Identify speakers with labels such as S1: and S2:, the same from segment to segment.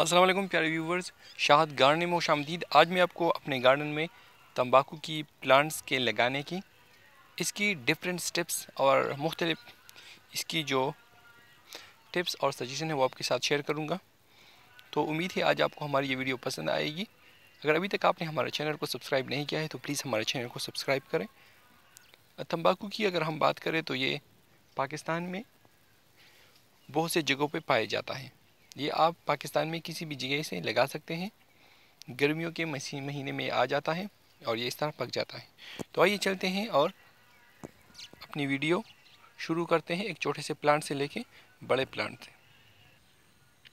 S1: असलम प्यारे viewers शाहद garden में शामदीद आज मैं आपको अपने गार्डन में तंबाकू की प्लांट्स के लगाने की इसकी डिफरेंट स्टेप्स और मुख्तलिफ इसकी जो टिप्स और सजेशन है वो आपके साथ शेयर करूँगा तो उम्मीद है आज आपको हमारी ये वीडियो पसंद आएगी अगर अभी तक आपने हमारे चैनल को सब्सक्राइब नहीं किया है तो प्लीज़ हमारे चैनल को सब्सक्राइब करें तंबाकू की अगर हम बात करें तो ये पाकिस्तान में बहुत से जगहों पे पाया जाता है ये आप पाकिस्तान में किसी भी जगह से लगा सकते हैं गर्मियों के महीने में आ जाता है और ये इस तरह पक जाता है तो आइए चलते हैं और अपनी वीडियो शुरू करते हैं एक छोटे से प्लांट से लेके बड़े प्लांट से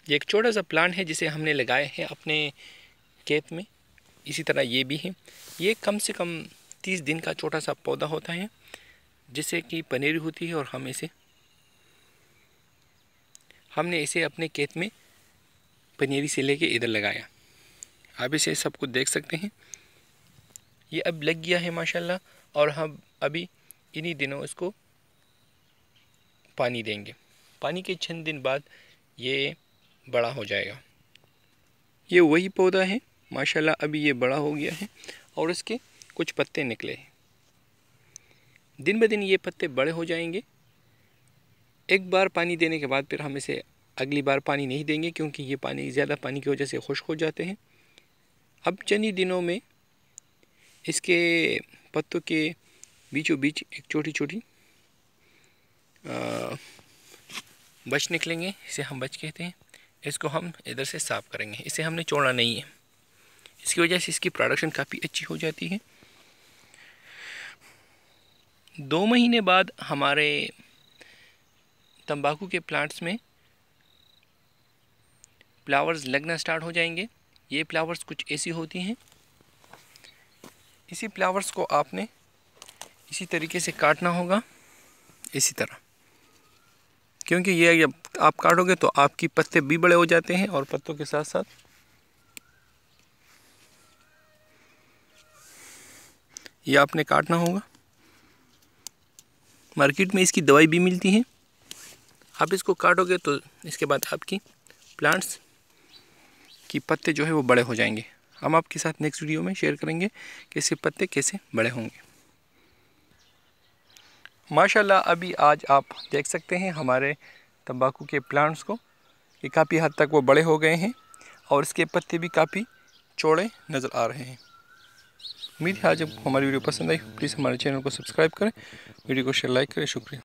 S1: ये एक छोटा सा प्लांट है जिसे हमने लगाए हैं अपने खेत में इसी तरह ये भी है ये कम से कम तीस दिन का छोटा सा पौधा होता है जिससे कि पनीर होती है और हम इसे हमने इसे अपने खेत में पनीरी से लेके इधर लगाया आप इसे सब कुछ देख सकते हैं ये अब लग गया है माशाल्लाह और हम अभी इन्हीं दिनों इसको पानी देंगे पानी के छंद दिन बाद ये बड़ा हो जाएगा ये वही पौधा है माशाल्लाह अभी ये बड़ा हो गया है और इसके कुछ पत्ते निकले हैं दिन ब दिन ये पत्ते बड़े हो जाएंगे एक बार पानी देने के बाद फिर हम इसे अगली बार पानी नहीं देंगे क्योंकि ये पानी ज़्यादा पानी की वजह से खुश्क हो जाते हैं अब चंद ही दिनों में इसके पत्तों के बीचों बीच एक छोटी छोटी बच निकलेंगे इसे हम बच कहते हैं इसको हम इधर से साफ़ करेंगे इसे हमने छोड़ना नहीं है इसकी वजह से इसकी प्रोडक्शन काफ़ी अच्छी हो जाती है दो महीने बाद हमारे तंबाकू के प्लांट्स में फ्लावर्स लगना स्टार्ट हो जाएंगे ये फ्लावर्स कुछ ऐसी होती हैं इसी फ्लावर्स को आपने इसी तरीके से काटना होगा इसी तरह क्योंकि ये जब आप काटोगे तो आपकी पत्ते भी बड़े हो जाते हैं और पत्तों के साथ साथ ये आपने काटना होगा मार्केट में इसकी दवाई भी मिलती है आप इसको काटोगे तो इसके बाद आपकी प्लांट्स की पत्ते जो है वो बड़े हो जाएंगे हम आपके साथ नेक्स्ट वीडियो में शेयर करेंगे कि इसके पत्ते कैसे बड़े होंगे माशाल्लाह अभी आज आप देख सकते हैं हमारे तंबाकू के प्लांट्स को कि काफ़ी हद तक वो बड़े हो गए हैं और इसके पत्ते भी काफ़ी चौड़े नज़र आ रहे हैं उम्मीद है आज आपको हमारी वीडियो पसंद आई प्लीज़ हमारे चैनल को सब्सक्राइब करें वीडियो को शेयर लाइक करें शुक्रिया